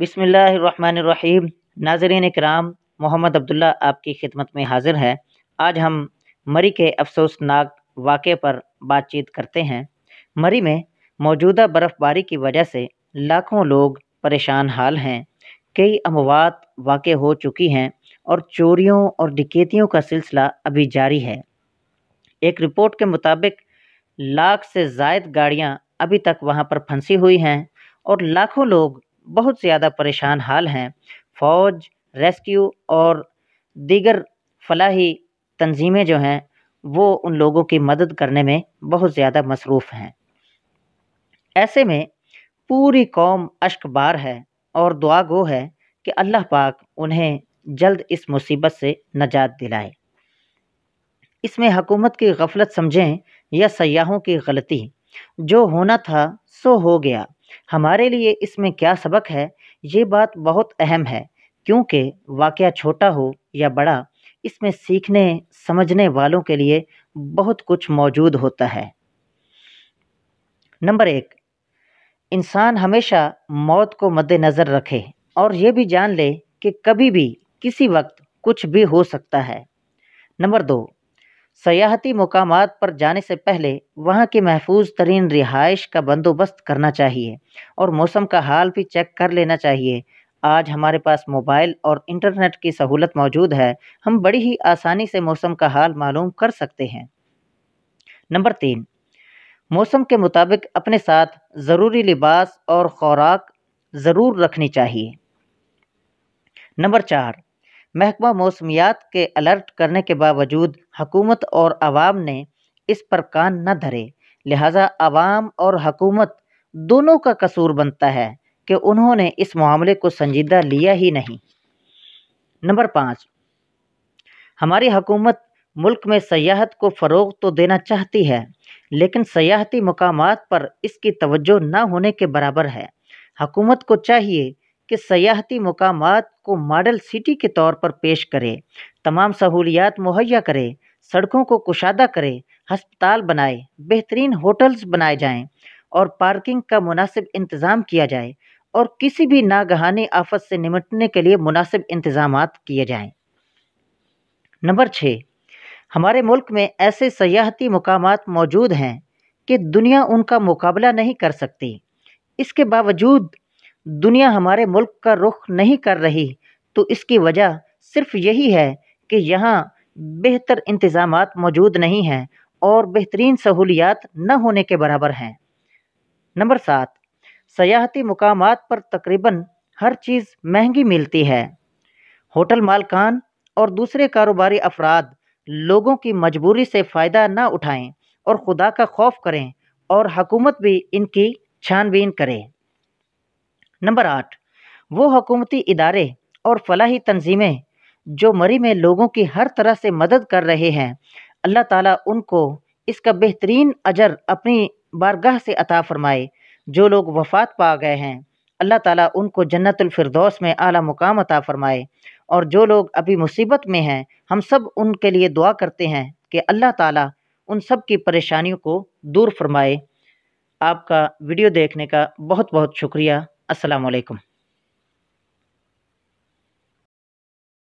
बिसमीम नाजरीन कराम मोहम्मद अब्दुल्ला आपकी खिदमत में हाजिर है आज हम मरी के अफसोसनाक वाक़े पर बातचीत करते हैं मरी में मौजूदा बर्फ़बारी की वजह से लाखों लोग परेशान हाल हैं कई अमवात वाक़ हो चुकी हैं और चोरियों और डकैतियों का सिलसिला अभी जारी है एक रिपोर्ट के मुताबिक लाख से जायद गाड़ियां अभी तक वहां पर फंसी हुई हैं और लाखों लोग बहुत ज़्यादा परेशान हाल हैं फ़ौज रेस्क्यू और दीगर फलाही तंज़ीमें जो हैं वो उन लोगों की मदद करने में बहुत ज़्यादा मसरूफ़ हैं ऐसे में पूरी कौम बार है और दुआ गो है कि अल्लाह पाक उन्हें जल्द इस मुसीबत से नजात दिलाए इसमें हकूमत की गफलत समझें या सयाहों की गलती जो होना था सो हो गया हमारे लिए इसमें क्या सबक है ये बात बहुत अहम है क्योंकि वाक़या छोटा हो या बड़ा इसमें सीखने समझने वालों के लिए बहुत कुछ मौजूद होता है नंबर एक इंसान हमेशा मौत को मद्देनज़र रखे और ये भी जान ले कि कभी भी किसी वक्त कुछ भी हो सकता है नंबर दो सयाहती मकाम पर जाने से पहले वहाँ की महफूज तरीन रिहाइश का बंदोबस्त करना चाहिए और मौसम का हाल भी चेक कर लेना चाहिए आज हमारे पास मोबाइल और इंटरनेट की सहूलत मौजूद है हम बड़ी ही आसानी से मौसम का हाल मालूम कर सकते हैं नंबर तीन मौसम के मुताबिक अपने साथ ज़रूरी लिबास और ख़ुराक ज़रूर रखनी चाहिए नंबर चार महकमा मौसमियात के अलर्ट करने के बावजूद हकूमत और आवाम ने इस पर कान न धरे लिहाजा आवाम और हकूमत दोनों का कसूर बनता है कि उन्होंने इस मामले को संजीदा लिया ही नहीं नंबर पाँच हमारी हकूमत मुल्क में सयाहत को फ़रोग तो देना चाहती है लेकिन सयाहती मकाम पर इसकी तवज्जो न होने के बराबर है हकूमत को चाहिए के सयाहती मकाम को मॉडल सिटी के तौर पर पेश करे तमाम सहूलियात मुहैया करे सड़कों को कुशादा करे हस्पताल बनाए बेहतरीन होटल्स बनाए जाएं और पार्किंग का मुनासिब इंतज़ाम किया जाए और किसी भी नागहानी आफत से निमटने के लिए मुनासिब इंतज़ाम किए जाएं नंबर छः हमारे मुल्क में ऐसे सयाहती मकाम मौजूद हैं कि दुनिया उनका मुकाबला नहीं कर सकती इसके बावजूद दुनिया हमारे मुल्क का रुख नहीं कर रही तो इसकी वजह सिर्फ यही है कि यहाँ बेहतर इंतज़ाम मौजूद नहीं हैं और बेहतरीन सहूलियात न होने के बराबर हैं नंबर सात सयाहती मकाम पर तकरीबन हर चीज़ महंगी मिलती है होटल मालकान और दूसरे कारोबारी अफराद लोगों की मजबूरी से फ़ायदा ना उठाएं और खुदा का खौफ करें और हकूमत भी इनकी छानबीन करें नंबर आठ वो हकूमती इदारे और फलाही तनज़ीमें जो मरी में लोगों की हर तरह से मदद कर रहे हैं अल्लाह ताला उनको इसका बेहतरीन अजर अपनी बारगाह से अता फरमाए जो लोग वफात पा गए हैं अल्लाह ताला उनको जन्नतफरदौस में आला मुकाम अता फरमाए और जो लोग अभी मुसीबत में हैं हम सब उनके लिए दुआ करते हैं कि अल्लाह ताला उन सब की परेशानियों को दूर फरमाए आपका वीडियो देखने का बहुत बहुत शुक्रिया السلام عليكم